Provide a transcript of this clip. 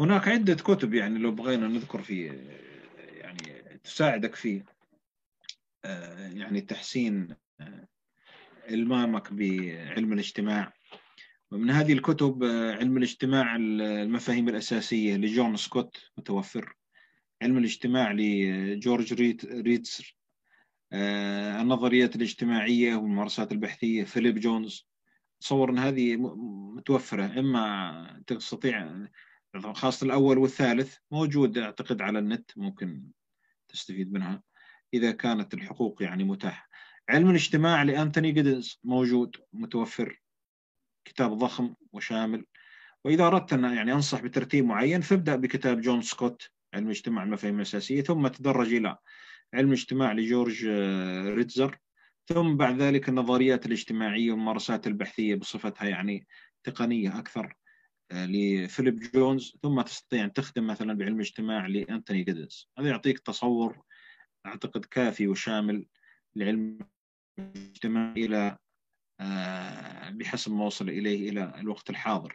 هناك عدة كتب يعني لو بغينا نذكر في يعني تساعدك في آه، يعني تحسين آه، المامك بعلم الاجتماع ومن هذه الكتب آه، علم الاجتماع المفاهيم الأساسية لجون سكوت متوفر علم الاجتماع لجورج ريت ريتسر النظريات الاجتماعية والممارسات البحثية فيليب جونز تصور أن هذه متوفرة إما تستطيع خاصة الأول والثالث موجود أعتقد على النت ممكن تستفيد منها إذا كانت الحقوق يعني متاحة علم الاجتماع لأنتوني جيدنز موجود متوفر كتاب ضخم وشامل وإذا أردت أن يعني أنصح بترتيب معين فابدأ بكتاب جون سكوت علم الاجتماع المفاهيم الأساسية ثم تدرج إلى علم الاجتماع لجورج آه، ريتزر ثم بعد ذلك النظريات الاجتماعية والممارسات البحثية بصفتها يعني تقنية أكثر لفيليب جونز ثم تستطيع أن تخدم مثلا بعلم الاجتماع لأنتوني جيدنز هذا يعطيك تصور أعتقد كافي وشامل لعلم الاجتماع إلى آه، بحسب ما وصل إليه إلى الوقت الحاضر